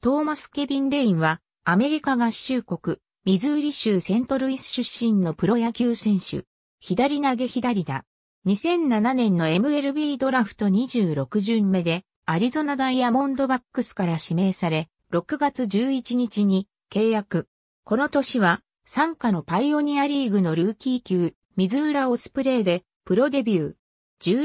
トーマス・ケビン・レインは、アメリカ合衆国、ミズーリ州セントルイス出身のプロ野球選手。左投げ左打。2007年の MLB ドラフト26巡目で、アリゾナダイヤモンドバックスから指名され、6月11日に契約。この年は、参加のパイオニアリーグのルーキー級、ミズーラオスプレイで、プロデビュー。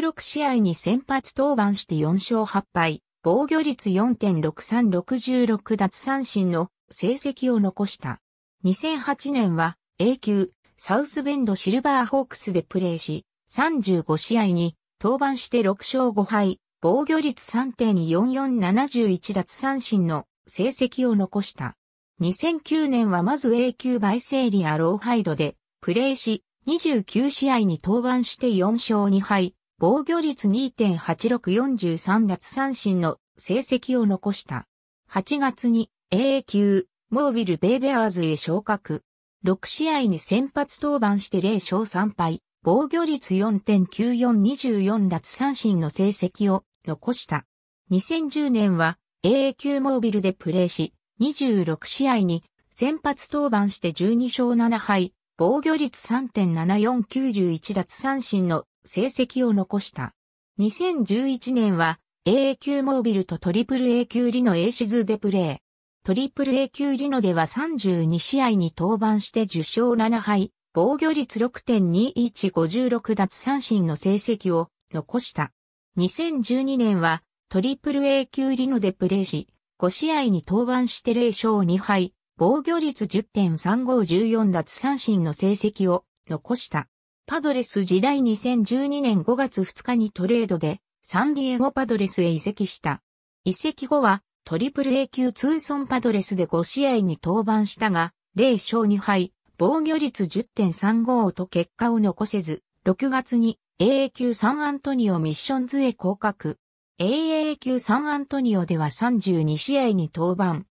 16試合に先発登板して4勝8敗。防御率4.6366奪三振の成績を残した。2008年は A 級サウスベンドシルバーホークスでプレーし、35試合に登板して6勝5敗、防御率3.4471奪三振の成績を残した。2009年はまず A 級バイセーリア・ローハイドでプレーし、29試合に登板して4勝2敗、防御率2.8643奪三振の成績を残した。8月に AA 級、モービル・ベイベアーズへ昇格。6試合に先発登板して0勝3敗、防御率4.9424奪三振の成績を残した。2010年は AA 級モービルでプレーし、26試合に先発登板して12勝7敗、防御率3.7491奪三振の成績を残した。2011年は AA 級モービルとトリプル A 級リノ A シズでプレー。トリプル A 級リノでは32試合に登板して10勝7敗、防御率6.2156奪三振の成績を残した。2012年はトリプル A 級リノでプレーし、5試合に登板して0勝2敗、防御率10.3514奪三振の成績を残した。パドレス時代2012年5月2日にトレードでサンディエゴパドレスへ移籍した。移籍後はトリプル A 級ツーソンパドレスで5試合に登板したが、0勝2敗、防御率10.35と結果を残せず、6月に AA 級サンアントニオミッションズへ降格。AA 級サンアントニオでは32試合に登板。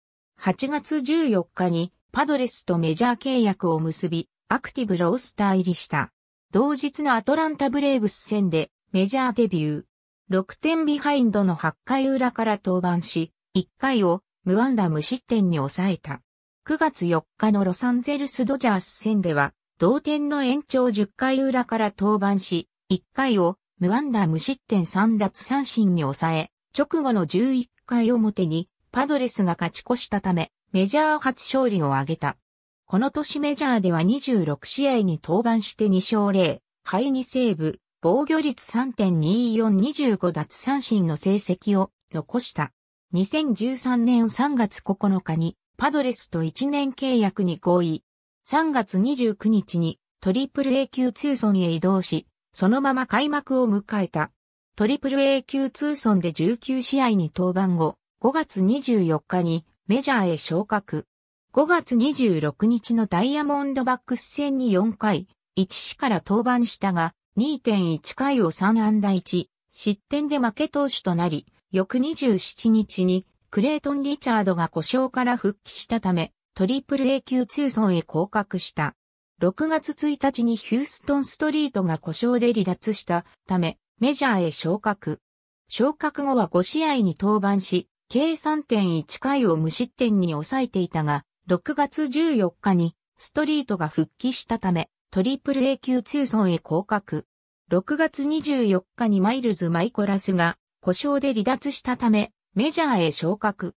8月14日にパドレスとメジャー契約を結び、アクティブロースター入りした。同日のアトランタブレーブス戦でメジャーデビュー。6点ビハインドの8回裏から登板し、1回を無安打無失点に抑えた。9月4日のロサンゼルスドジャース戦では、同点の延長10回裏から登板し、1回を無安打無失点3奪三振に抑え、直後の11回表にパドレスが勝ち越したため、メジャー初勝利を挙げた。この年メジャーでは26試合に登板して2勝0、敗2セーブ、防御率3.2425奪三振の成績を残した。2013年3月9日にパドレスと1年契約に合意。3月29日にトリプル A 級ツーソンへ移動し、そのまま開幕を迎えた。トリプル A 級ツーソンで19試合に登板後、5月24日にメジャーへ昇格。5月26日のダイヤモンドバックス戦に4回、1死から登板したが、2.1回を3安打1、失点で負け投手となり、翌27日にクレイトン・リチャードが故障から復帰したため、トリプル A 級通ンへ降格した。6月1日にヒューストン・ストリートが故障で離脱したため、メジャーへ昇格。昇格後は5試合に登板し、計3.1回を無失点に抑えていたが、6月14日にストリートが復帰したため、トリプル A 級ツーソンへ降格。6月24日にマイルズ・マイコラスが故障で離脱したため、メジャーへ昇格。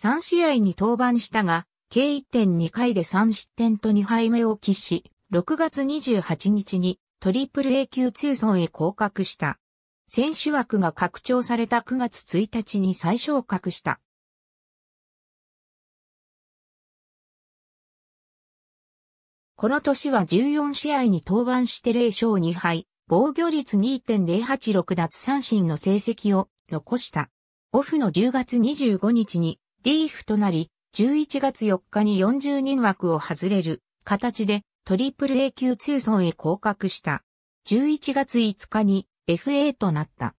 3試合に登板したが、計1.2回で3失点と2敗目を喫し、6月28日にトリプル A 級ツーソンへ降格した。選手枠が拡張された9月1日に再昇格した。この年は14試合に登板して0勝2敗、防御率2.086奪三振の成績を残した。オフの10月25日にリーフとなり、11月4日に40人枠を外れる形でトリプル A 級通村へ降格した。11月5日に FA となった。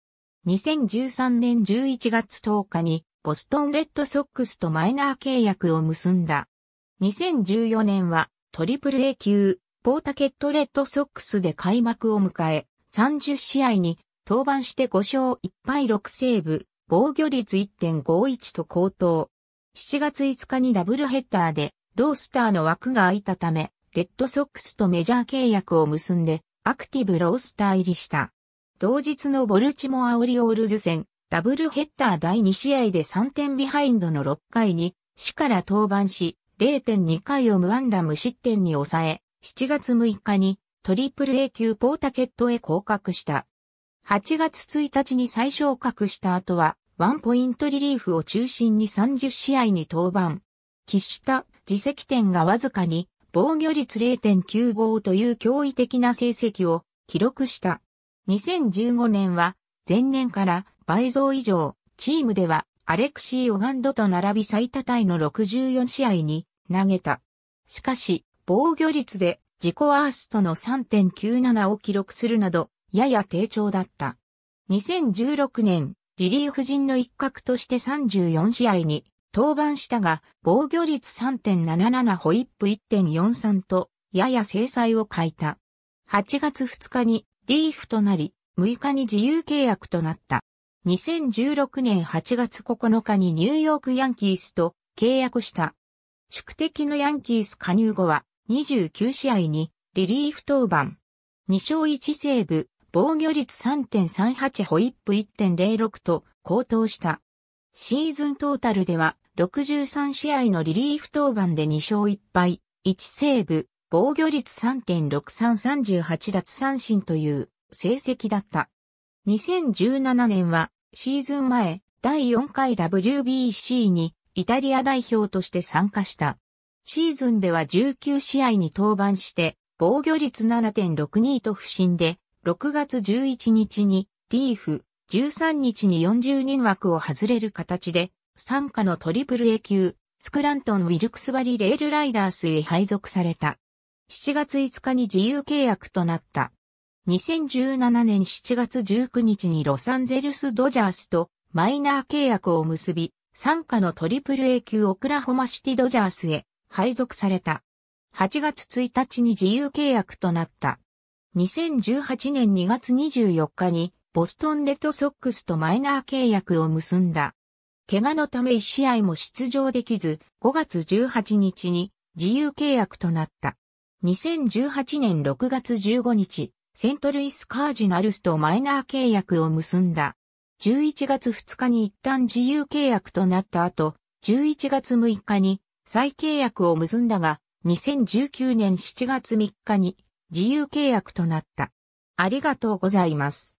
2013年11月10日にボストンレッドソックスとマイナー契約を結んだ。2014年はトリプル A 級、ポータケットレッドソックスで開幕を迎え、30試合に登板して5勝1敗6セーブ、防御率1.51と高騰。7月5日にダブルヘッダーで、ロースターの枠が空いたため、レッドソックスとメジャー契約を結んで、アクティブロースター入りした。同日のボルチモアオリオールズ戦、ダブルヘッダー第2試合で3点ビハインドの6回に、死から登板し、0.2回を無安打無失点に抑え、7月6日にトリプル A 級ポータケットへ降格した。8月1日に最昇格した後は、ワンポイントリリーフを中心に30試合に登板。喫した自責点がわずかに防御率0.95という驚異的な成績を記録した。2015年は前年から倍増以上、チームではアレクシー・オガンドと並び最多タイの64試合に投げた。しかし、防御率で自己ワーストの3.97を記録するなど、やや低調だった。2016年、リリーフ陣の一角として34試合に登板したが、防御率3.77ホイップ1.43と、やや制裁を欠いた。8月2日にリーフとなり、6日に自由契約となった。2016年8月9日にニューヨークヤンキースと契約した。宿敵のヤンキース加入後は29試合にリリーフ登板。2勝1セーブ、防御率3.38ホイップ1.06と高騰した。シーズントータルでは63試合のリリーフ登板で2勝1敗、1セーブ、防御率3.6338奪三振という成績だった。2017年はシーズン前、第4回 WBC にイタリア代表として参加した。シーズンでは19試合に登板して、防御率7.62と不振で、6月11日にリーフ、13日に40人枠を外れる形で、参加のトリプル A 級、スクラントン・ウィルクスバリ・レールライダースへ配属された。7月5日に自由契約となった。2017年7月19日にロサンゼルスドジャースとマイナー契約を結び、参加のトリプル A 級オクラホマシティドジャースへ配属された。8月1日に自由契約となった。2018年2月24日にボストンレッドソックスとマイナー契約を結んだ。怪我のため1試合も出場できず、5月18日に自由契約となった。2018年6月15日、セントルイス・カージナルスとマイナー契約を結んだ。11月2日に一旦自由契約となった後、11月6日に再契約を結んだが、2019年7月3日に自由契約となった。ありがとうございます。